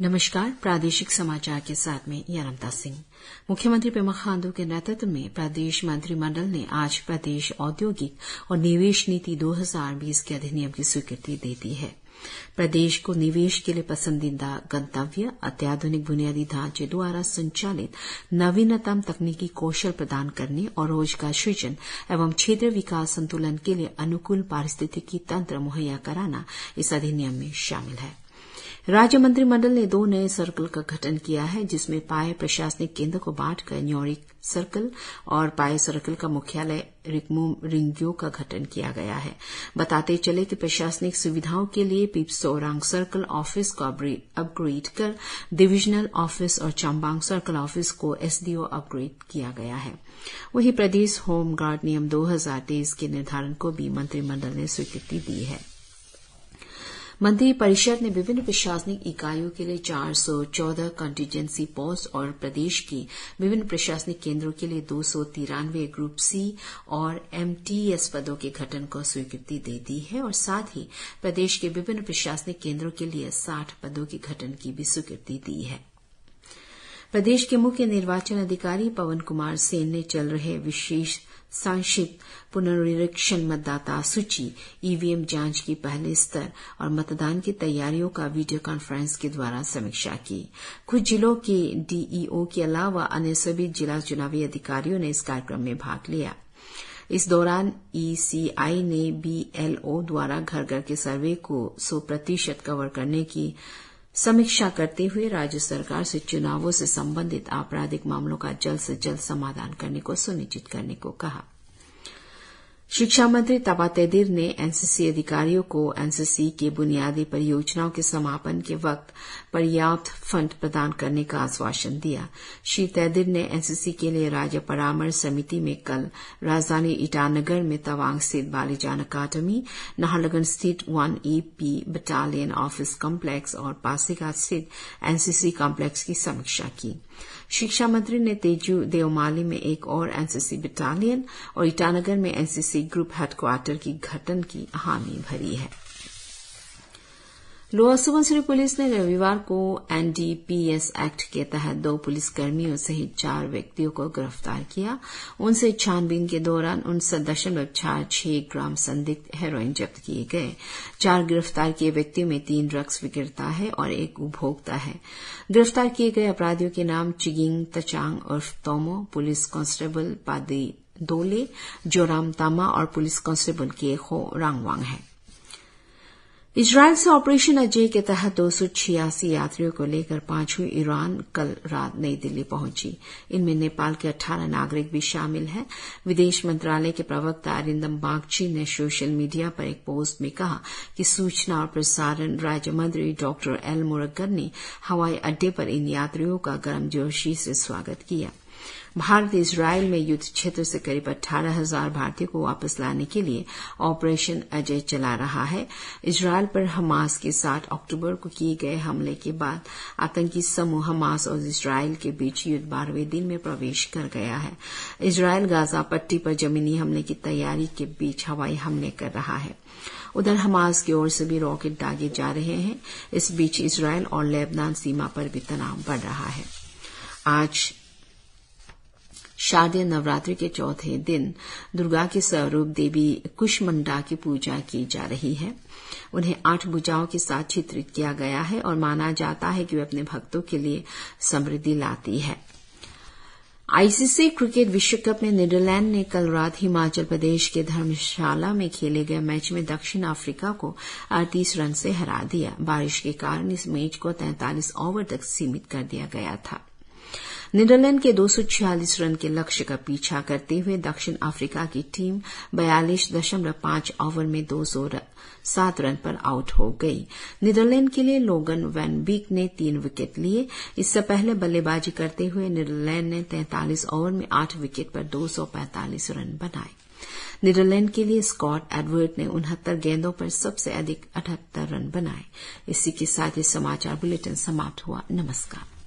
नमस्कार प्रादेशिक समाचार के साथ में यानमता सिंह मुख्यमंत्री पेमा खांडू के नेतृत्व में प्रदेश मंत्रिमंडल ने आज प्रदेश औद्योगिक और निवेश नीति दो हजार बीस के अधिनियम की स्वीकृति दे दी है प्रदेश को निवेश के लिए पसंदीदा गंतव्य अत्याधुनिक बुनियादी ढांचे द्वारा संचालित नवीनतम तकनीकी कौशल प्रदान करने और रोजगार सृजन एवं क्षेत्र विकास संतुलन के लिए अनुकूल पारिस्थितिकी तंत्र मुहैया कराना इस अधिनियम में शामिल है राज्य मंत्रिमंडल ने दो नए सर्कल का गठन किया है जिसमें पाये प्रशासनिक केंद्र को बांटकर न्योरिक सर्कल और पाये सर्कल का मुख्यालय रिकमो रिंग्यो का गठन किया गया है बताते चले कि प्रशासनिक सुविधाओं के लिए पिपसोरांग सर्कल ऑफिस को अपग्रेड कर डिविजनल ऑफिस और चम्बांग सर्कल ऑफिस को एसडीओ अपग्रेड किया गया है वहीं प्रदेश होमगार्ड नियम दो हजार तेईस के निर्धारण को भी मंत्रिमंडल ने स्वीकृति दी है मंत्रिपरिषद ने विभिन्न प्रशासनिक इकाइयों के लिए चार सौ चौदह कंटीजेंसी पोस्ट और प्रदेश के विभिन्न प्रशासनिक केंद्रों के लिए दो सौ ग्रुप सी और एमटीएस पदों के गठन को स्वीकृति दे दी है और साथ ही प्रदेश के विभिन्न प्रशासनिक केंद्रों के लिए साठ पदों के गठन की भी स्वीकृति दी है प्रदेश के मुख्य निर्वाचन अधिकारी पवन कुमार सेन ने चल रहे विशेष संक्षिप्त पुनरीक्षण मतदाता सूची ईवीएम जांच की पहले स्तर और मतदान की तैयारियों का वीडियो कॉन्फ्रेंस के द्वारा समीक्षा की कुछ जिलों के डीईओ के अलावा अन्य सभी जिला चुनावी अधिकारियों ने इस कार्यक्रम में भाग लिया इस दौरान ईसीआई ने बीएलओ द्वारा घर घर के सर्वे को सौ प्रतिशत कवर करने की समीक्षा करते हुए राज्य सरकार से चुनावों से संबंधित आपराधिक मामलों का जल्द से जल्द समाधान करने को सुनिश्चित करने को कहा शिक्षा मंत्री तबा तेदिर ने एनसीसी अधिकारियों को एनसीसी के बुनियादी परियोजनाओं के समापन के वक्त पर्याप्त फंड प्रदान करने का आश्वासन दिया श्री तैदिर ने एनसीसी के लिए राज्य परामर्श समिति में कल राजधानी ईटानगर में तवांग स्थित बालीजान अकादमी नाहरलगन स्थित one E battalion office complex और पासीघाट स्थित एनसीसी कॉम्प्लेक्स की समीक्षा की शिक्षा मंत्री ने तेजू देवमाली में एक और एनसीसी बटालियन और ईटानगर में एनसीसी ग्रुप हेडक्वार्टर की गठन की हामी भरी है लोअर सुबनसिरी पुलिस ने रविवार को एनडीपीएस एक्ट के तहत दो पुलिसकर्मियों सहित चार व्यक्तियों को गिरफ्तार किया उनसे छानबीन के दौरान उनसठ दशमलव चार छह ग्राम संदिग्ध हेरोइन जब्त किए गए चार गिरफ्तार किए व्यक्तियों में तीन ड्रग्स विक्रेता है और एक उपभोक्ता है गिरफ्तार किए गए अपराधियों के नाम चिगिंग तचांग उर्फ तोमो पुलिस कांस्टेबल पादी दोले जोराम तामा और पुलिस कांस्टेबल के खो रांगवांग है इसराइल से ऑपरेशन अजय के तहत दो सौ छियासी यात्रियों को लेकर पांचवीं ईरान कल रात नई दिल्ली पहुंची इनमें नेपाल के अट्ठारह नागरिक भी शामिल हैं विदेश मंत्रालय के प्रवक्ता अरिंदम बागची ने सोशल मीडिया पर एक पोस्ट में कहा कि सूचना और प्रसारण राज्य मंत्री डॉ एल मुरगन ने हवाई अड्डे पर इन यात्रियों का गर्मजोशी से स्वागत किया भारत इसराइल में युद्ध क्षेत्र से करीब अट्ठारह हजार भारतीयों को वापस लाने के लिए ऑपरेशन अजय चला रहा है इसराइल पर हमास के साथ अक्टूबर को किए गए हमले के बाद आतंकी समूह हमास और इसराइल के बीच युद्ध बारहवें दिन में प्रवेश कर गया है इसराइल गाजा पट्टी पर जमीनी हमले की तैयारी के बीच हवाई हमले कर रहा है उधर हमास की ओर से भी रॉकेट दागे जा रहे हैं इस बीच इसराइल और लेबनान सीमा पर भी तनाव बढ़ रहा है आज शारदीय नवरात्र के चौथे दिन दुर्गा के स्वरूप देवी कुशमंडा की पूजा की जा रही है उन्हें आठ भुजाओं के साथ चित्रित किया गया है और माना जाता है कि वे अपने भक्तों के लिए समृद्धि लाती है आईसीसी क्रिकेट विश्व कप में नीदरलैंड ने कल रात हिमाचल प्रदेश के धर्मशाला में खेले गए मैच में दक्षिण अफ्रीका को अड़तीस रन से हरा दिया बारिश के कारण इस मैच को तैंतालीस ओवर तक सीमित कर दिया गया था नीदरलैंड के दो सौ छियालीस रन के लक्ष्य का पीछा करते हुए दक्षिण अफ्रीका की टीम बयालीस दशमलव पांच ओवर में दो सौ सात रन पर आउट हो गई नीदरलैंड के लिए लोगन वैनबीक ने तीन विकेट लिए इससे पहले बल्लेबाजी करते हुए नीदरलैंड ने तैंतालीस ओवर में आठ विकेट पर दो सौ पैंतालीस रन बनाए नीदरलैंड के लिए स्कॉट एडवर्ड ने उनहत्तर गेंदों पर सबसे अधिक अठहत्तर रन बनाए इसी के साथ ये समाचार बुलेटिन समाप्त हुआ नमस्कार